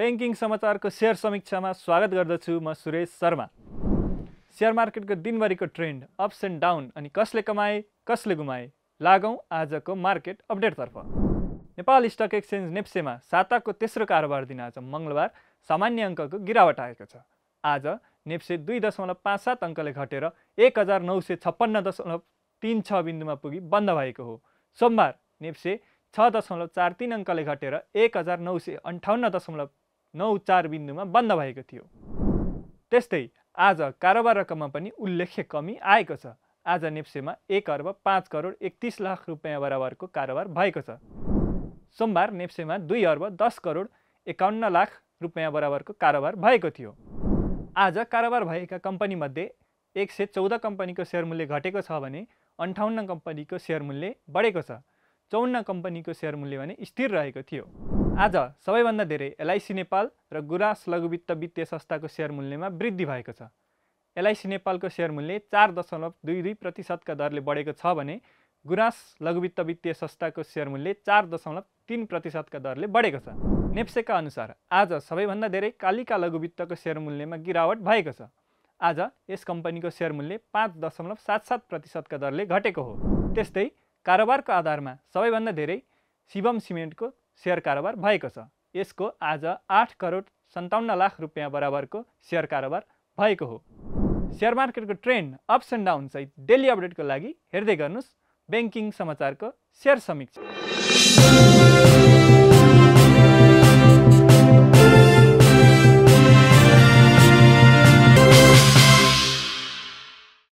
banking समाचारको share समीक्षामा स्वागत गर्दछु म सुरेश शर्मा सेयर मार्केटको दिनभरिको ट्रेन्ड अप्स एन्ड डाउन अनि कसले कमाए कसले गुमाए लागौँ आजको मार्केट अपडेटतर्फ नेपाल स्टक एक्सचेन्ज नेप्सेमा साताको तेस्रो कारोबार दिन आज मङ्गलबार सामान्य अङ्कको गिरावट आएको छ आज नेप्से दुई दशमलव पाँच सात अङ्कले घटेर एक हजार नौ सय छप्पन्न दशमलव तिन छ बिन्दुमा पुगी बन्द भएको हो सोमबार नेप्से छ दशमलव चार तिन अङ्कले घटेर एक हजार नौ सय अन्ठाउन्न दशमलव नौ चार बिन्दुमा बन्द भएको थियो त्यस्तै आज कारोबार रकममा पनि उल्लेख्य कमी आएको छ आज नेप्सेमा एक अर्ब पाँच करोड एकतिस लाख रुपियाँ बराबरको कारोबार भएको छ सोमबार नेप्सेमा दुई अर्ब दस करोड एकाउन्न लाख रुपियाँ बराबरको कारोबार भएको थियो आज कारोबार भएका कम्पनीमध्ये एक सय चौध कम्पनीको सेयर मूल्य घटेको छ भने अन्ठाउन्न कम्पनीको सेयर मूल्य बढेको छ चौन्न कम्पनीको सेयर मूल्य भने स्थिर रहेको थियो आज सबैभन्दा धेरै एलआइसी नेपाल र गुराँस लघुवित्त वित्तीय संस्थाको सेयर मूल्यमा वृद्धि भएको छ एलआइसी नेपालको सेयर मूल्य चार दशमलव दुई दुई प्रतिशतका दरले बढेको छ भने गुराँस लघुवित्त वित्तीय संस्थाको सेयर मूल्य चार दशमलव तिन प्रतिशतका दरले बढेको छ नेप्सेका अनुसार आज सबैभन्दा धेरै कालिका लघुवित्तको सेयर मूल्यमा गिरावट भएको छ आज यस कम्पनीको सेयर मूल्य पाँच दशमलव सात सात प्रतिशतका दरले घटेको हो त्यस्तै कारोबारको आधारमा सबैभन्दा धेरै शिवम सिमेन्टको सेयर कारोबार भएको छ यसको आज आठ करोड सन्ताउन्न लाख रुपियाँ बराबरको सेयर कारोबार भएको हो सेयर मार्केटको ट्रेन्ड अप्स एन्ड डाउनसहित डेली अपडेटको लागि हेर्दै गर्नुहोस् ब्याङ्किङ समाचारको सेयर समीक्षा